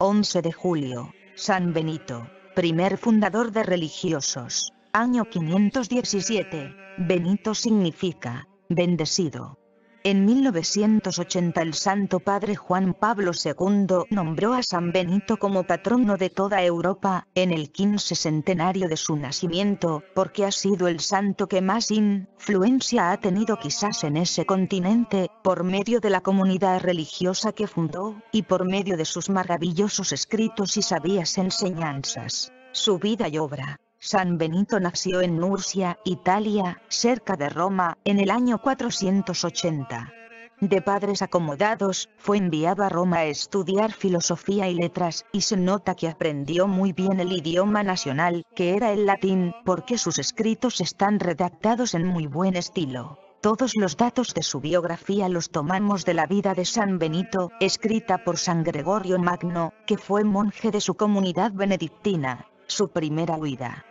11 de julio, San Benito, primer fundador de religiosos, año 517. Benito significa, bendecido. En 1980 el Santo Padre Juan Pablo II nombró a San Benito como patrono de toda Europa, en el 15 centenario de su nacimiento, porque ha sido el santo que más influencia ha tenido quizás en ese continente, por medio de la comunidad religiosa que fundó, y por medio de sus maravillosos escritos y sabias enseñanzas. Su vida y obra San Benito nació en Nursia, Italia, cerca de Roma, en el año 480. De padres acomodados, fue enviado a Roma a estudiar filosofía y letras, y se nota que aprendió muy bien el idioma nacional, que era el latín, porque sus escritos están redactados en muy buen estilo. Todos los datos de su biografía los tomamos de la vida de San Benito, escrita por San Gregorio Magno, que fue monje de su comunidad benedictina. Su primera huida.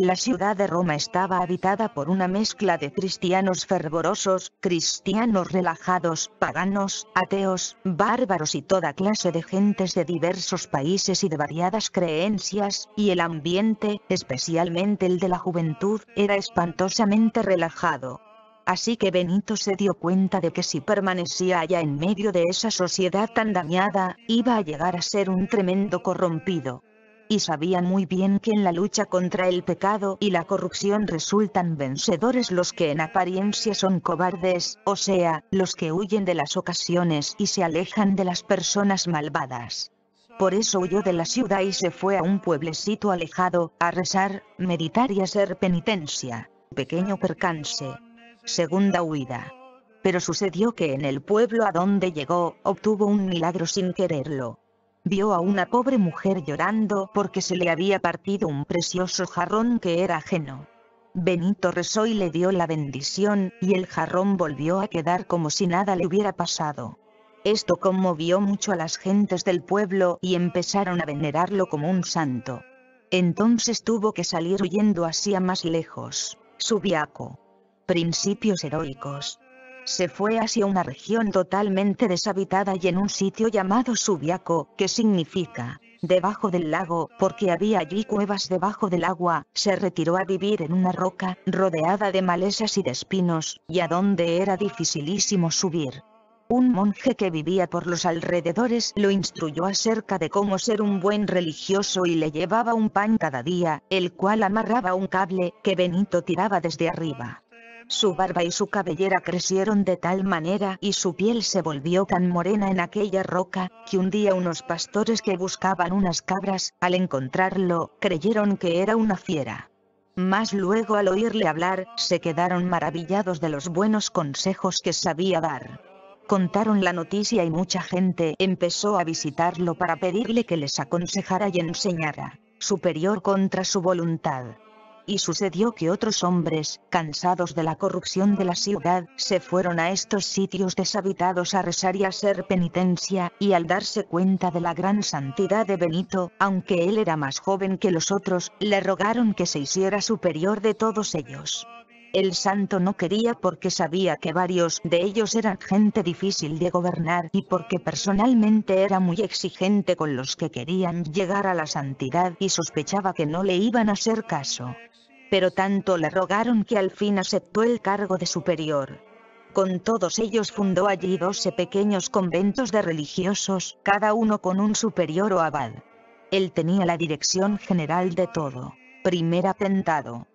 La ciudad de Roma estaba habitada por una mezcla de cristianos fervorosos, cristianos relajados, paganos, ateos, bárbaros y toda clase de gentes de diversos países y de variadas creencias, y el ambiente, especialmente el de la juventud, era espantosamente relajado. Así que Benito se dio cuenta de que si permanecía allá en medio de esa sociedad tan dañada, iba a llegar a ser un tremendo corrompido y sabían muy bien que en la lucha contra el pecado y la corrupción resultan vencedores los que en apariencia son cobardes, o sea, los que huyen de las ocasiones y se alejan de las personas malvadas. Por eso huyó de la ciudad y se fue a un pueblecito alejado, a rezar, meditar y hacer penitencia. Pequeño percance. Segunda huida. Pero sucedió que en el pueblo a donde llegó, obtuvo un milagro sin quererlo vio a una pobre mujer llorando porque se le había partido un precioso jarrón que era ajeno. Benito rezó y le dio la bendición, y el jarrón volvió a quedar como si nada le hubiera pasado. Esto conmovió mucho a las gentes del pueblo y empezaron a venerarlo como un santo. Entonces tuvo que salir huyendo hacia más lejos. Subiaco. Principios heroicos. Se fue hacia una región totalmente deshabitada y en un sitio llamado Subiaco, que significa debajo del lago, porque había allí cuevas debajo del agua, se retiró a vivir en una roca, rodeada de malezas y de espinos, y a donde era dificilísimo subir. Un monje que vivía por los alrededores lo instruyó acerca de cómo ser un buen religioso y le llevaba un pan cada día, el cual amarraba un cable, que Benito tiraba desde arriba. Su barba y su cabellera crecieron de tal manera y su piel se volvió tan morena en aquella roca, que un día unos pastores que buscaban unas cabras, al encontrarlo, creyeron que era una fiera. Mas luego al oírle hablar, se quedaron maravillados de los buenos consejos que sabía dar. Contaron la noticia y mucha gente empezó a visitarlo para pedirle que les aconsejara y enseñara, superior contra su voluntad y sucedió que otros hombres, cansados de la corrupción de la ciudad, se fueron a estos sitios deshabitados a rezar y a hacer penitencia, y al darse cuenta de la gran santidad de Benito, aunque él era más joven que los otros, le rogaron que se hiciera superior de todos ellos. El santo no quería porque sabía que varios de ellos eran gente difícil de gobernar y porque personalmente era muy exigente con los que querían llegar a la santidad y sospechaba que no le iban a hacer caso pero tanto le rogaron que al fin aceptó el cargo de superior. Con todos ellos fundó allí doce pequeños conventos de religiosos, cada uno con un superior o abad. Él tenía la dirección general de todo. Primer atentado.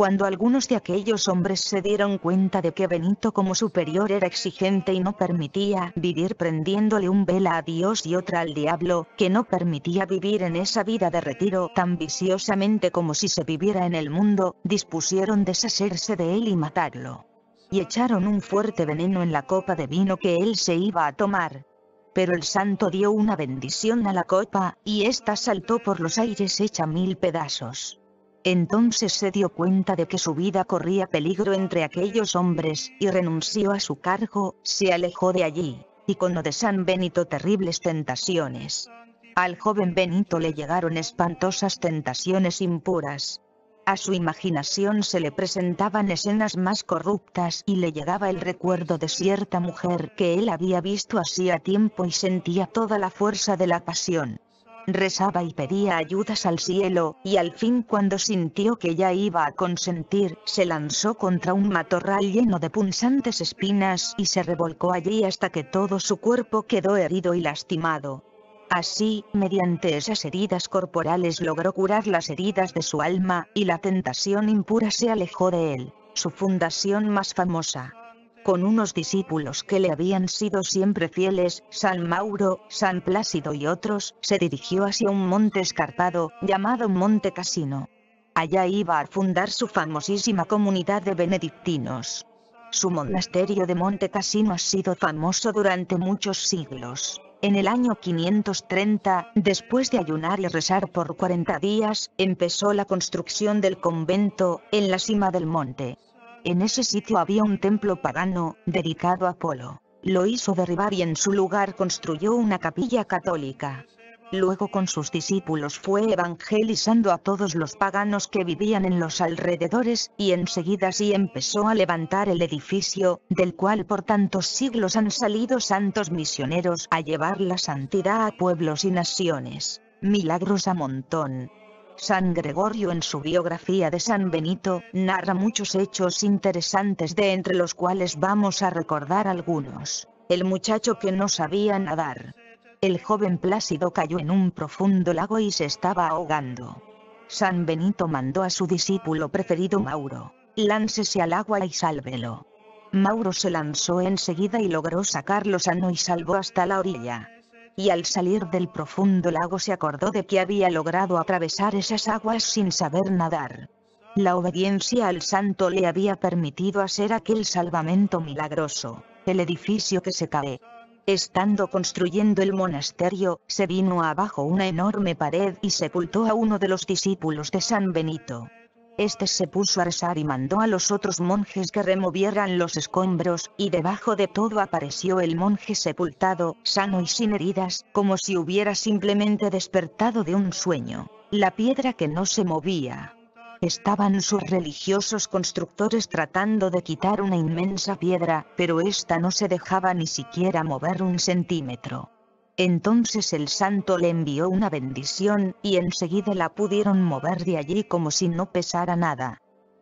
Cuando algunos de aquellos hombres se dieron cuenta de que Benito como superior era exigente y no permitía vivir prendiéndole un vela a Dios y otra al diablo, que no permitía vivir en esa vida de retiro tan viciosamente como si se viviera en el mundo, dispusieron deshacerse de él y matarlo. Y echaron un fuerte veneno en la copa de vino que él se iba a tomar, pero el santo dio una bendición a la copa, y ésta saltó por los aires hecha mil pedazos. Entonces se dio cuenta de que su vida corría peligro entre aquellos hombres, y renunció a su cargo, se alejó de allí, y lo de San Benito terribles tentaciones. Al joven Benito le llegaron espantosas tentaciones impuras. A su imaginación se le presentaban escenas más corruptas y le llegaba el recuerdo de cierta mujer que él había visto hacía tiempo y sentía toda la fuerza de la pasión rezaba y pedía ayudas al cielo, y al fin cuando sintió que ya iba a consentir, se lanzó contra un matorral lleno de punzantes espinas y se revolcó allí hasta que todo su cuerpo quedó herido y lastimado. Así, mediante esas heridas corporales logró curar las heridas de su alma, y la tentación impura se alejó de él, su fundación más famosa con unos discípulos que le habían sido siempre fieles, San Mauro, San Plácido y otros, se dirigió hacia un monte escarpado, llamado Monte Casino. Allá iba a fundar su famosísima comunidad de benedictinos. Su monasterio de Monte Casino ha sido famoso durante muchos siglos. En el año 530, después de ayunar y rezar por 40 días, empezó la construcción del convento, en la cima del monte. En ese sitio había un templo pagano, dedicado a Apolo. Lo hizo derribar y en su lugar construyó una capilla católica. Luego con sus discípulos fue evangelizando a todos los paganos que vivían en los alrededores, y enseguida sí empezó a levantar el edificio, del cual por tantos siglos han salido santos misioneros a llevar la santidad a pueblos y naciones. Milagros a montón, San Gregorio en su biografía de San Benito, narra muchos hechos interesantes de entre los cuales vamos a recordar algunos. El muchacho que no sabía nadar. El joven Plácido cayó en un profundo lago y se estaba ahogando. San Benito mandó a su discípulo preferido Mauro, láncese al agua y sálvelo. Mauro se lanzó enseguida y logró sacarlo sano y salvó hasta la orilla y al salir del profundo lago se acordó de que había logrado atravesar esas aguas sin saber nadar. La obediencia al santo le había permitido hacer aquel salvamento milagroso, el edificio que se cae. Estando construyendo el monasterio, se vino abajo una enorme pared y sepultó a uno de los discípulos de San Benito. Este se puso a rezar y mandó a los otros monjes que removieran los escombros, y debajo de todo apareció el monje sepultado, sano y sin heridas, como si hubiera simplemente despertado de un sueño. La piedra que no se movía. Estaban sus religiosos constructores tratando de quitar una inmensa piedra, pero ésta no se dejaba ni siquiera mover un centímetro. Entonces el santo le envió una bendición, y enseguida la pudieron mover de allí como si no pesara nada.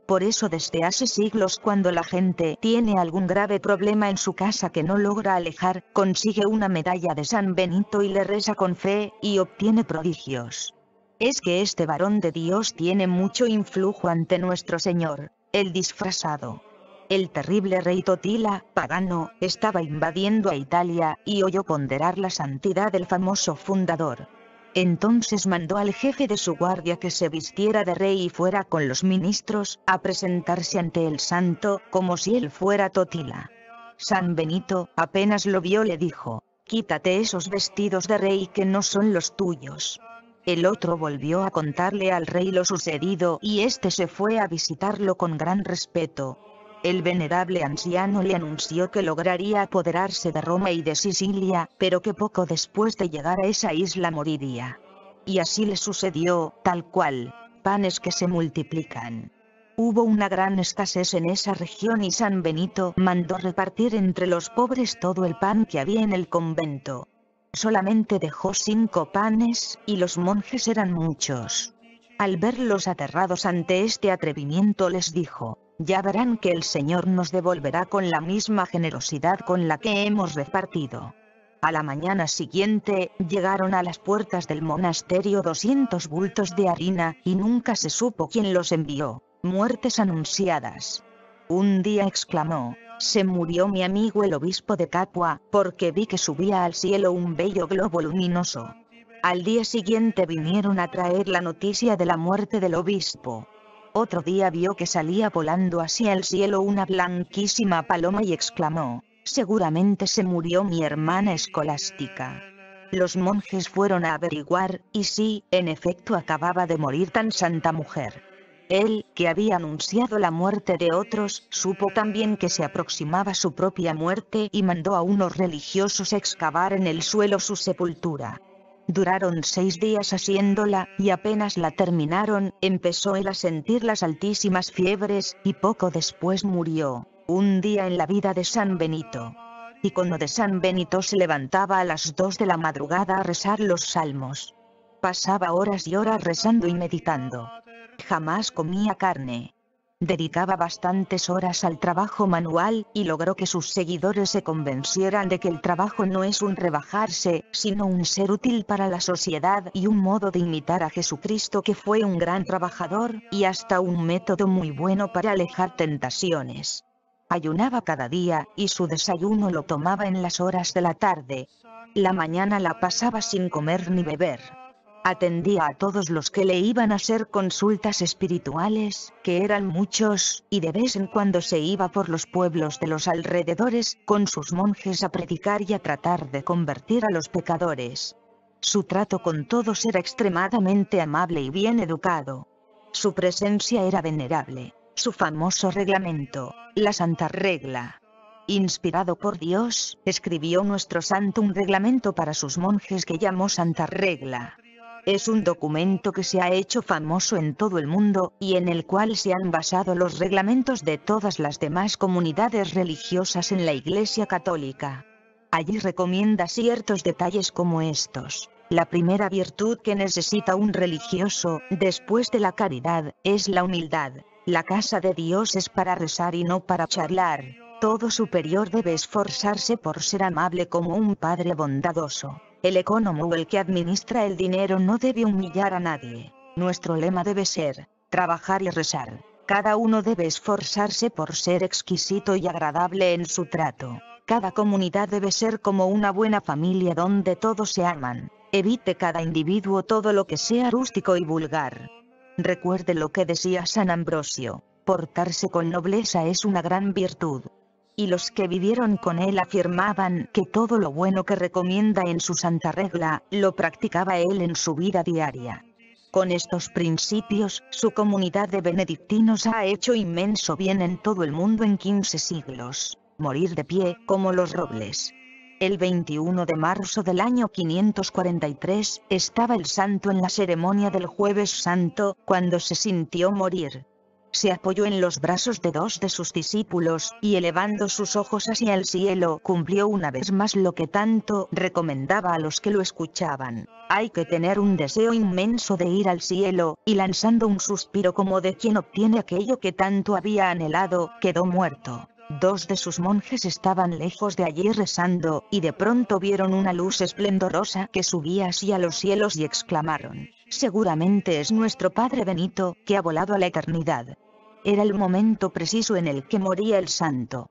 Por eso desde hace siglos cuando la gente tiene algún grave problema en su casa que no logra alejar, consigue una medalla de San Benito y le reza con fe, y obtiene prodigios. Es que este varón de Dios tiene mucho influjo ante nuestro Señor, el disfrazado. El terrible rey Totila, pagano, estaba invadiendo a Italia, y oyó ponderar la santidad del famoso fundador. Entonces mandó al jefe de su guardia que se vistiera de rey y fuera con los ministros, a presentarse ante el santo, como si él fuera Totila. San Benito, apenas lo vio le dijo, quítate esos vestidos de rey que no son los tuyos. El otro volvió a contarle al rey lo sucedido y este se fue a visitarlo con gran respeto, el venerable anciano le anunció que lograría apoderarse de Roma y de Sicilia, pero que poco después de llegar a esa isla moriría. Y así le sucedió, tal cual, panes que se multiplican. Hubo una gran escasez en esa región y San Benito mandó repartir entre los pobres todo el pan que había en el convento. Solamente dejó cinco panes, y los monjes eran muchos. Al verlos aterrados ante este atrevimiento les dijo, ya verán que el Señor nos devolverá con la misma generosidad con la que hemos repartido. A la mañana siguiente, llegaron a las puertas del monasterio 200 bultos de harina, y nunca se supo quién los envió. Muertes anunciadas. Un día exclamó, se murió mi amigo el obispo de Capua, porque vi que subía al cielo un bello globo luminoso. Al día siguiente vinieron a traer la noticia de la muerte del obispo. Otro día vio que salía volando hacia el cielo una blanquísima paloma y exclamó, seguramente se murió mi hermana escolástica. Los monjes fueron a averiguar, y sí, en efecto acababa de morir tan santa mujer. Él, que había anunciado la muerte de otros, supo también que se aproximaba su propia muerte y mandó a unos religiosos excavar en el suelo su sepultura. Duraron seis días haciéndola, y apenas la terminaron, empezó él a sentir las altísimas fiebres, y poco después murió. Un día en la vida de San Benito. Y lo de San Benito se levantaba a las dos de la madrugada a rezar los salmos. Pasaba horas y horas rezando y meditando. Jamás comía carne. Dedicaba bastantes horas al trabajo manual, y logró que sus seguidores se convencieran de que el trabajo no es un rebajarse, sino un ser útil para la sociedad y un modo de imitar a Jesucristo que fue un gran trabajador, y hasta un método muy bueno para alejar tentaciones. Ayunaba cada día, y su desayuno lo tomaba en las horas de la tarde. La mañana la pasaba sin comer ni beber, atendía a todos los que le iban a hacer consultas espirituales, que eran muchos, y de vez en cuando se iba por los pueblos de los alrededores con sus monjes a predicar y a tratar de convertir a los pecadores. Su trato con todos era extremadamente amable y bien educado. Su presencia era venerable. Su famoso reglamento, la Santa Regla, inspirado por Dios, escribió nuestro santo un reglamento para sus monjes que llamó Santa Regla. Es un documento que se ha hecho famoso en todo el mundo, y en el cual se han basado los reglamentos de todas las demás comunidades religiosas en la Iglesia Católica. Allí recomienda ciertos detalles como estos. La primera virtud que necesita un religioso, después de la caridad, es la humildad. La casa de Dios es para rezar y no para charlar. Todo superior debe esforzarse por ser amable como un padre bondadoso. El economo o el que administra el dinero no debe humillar a nadie. Nuestro lema debe ser, trabajar y rezar. Cada uno debe esforzarse por ser exquisito y agradable en su trato. Cada comunidad debe ser como una buena familia donde todos se aman. Evite cada individuo todo lo que sea rústico y vulgar. Recuerde lo que decía San Ambrosio, portarse con nobleza es una gran virtud y los que vivieron con él afirmaban que todo lo bueno que recomienda en su santa regla, lo practicaba él en su vida diaria. Con estos principios, su comunidad de benedictinos ha hecho inmenso bien en todo el mundo en 15 siglos. Morir de pie, como los robles. El 21 de marzo del año 543, estaba el santo en la ceremonia del jueves santo, cuando se sintió morir se apoyó en los brazos de dos de sus discípulos, y elevando sus ojos hacia el cielo cumplió una vez más lo que tanto recomendaba a los que lo escuchaban. Hay que tener un deseo inmenso de ir al cielo, y lanzando un suspiro como de quien obtiene aquello que tanto había anhelado, quedó muerto. Dos de sus monjes estaban lejos de allí rezando, y de pronto vieron una luz esplendorosa que subía hacia los cielos y exclamaron, Seguramente es nuestro padre Benito, que ha volado a la eternidad. Era el momento preciso en el que moría el santo.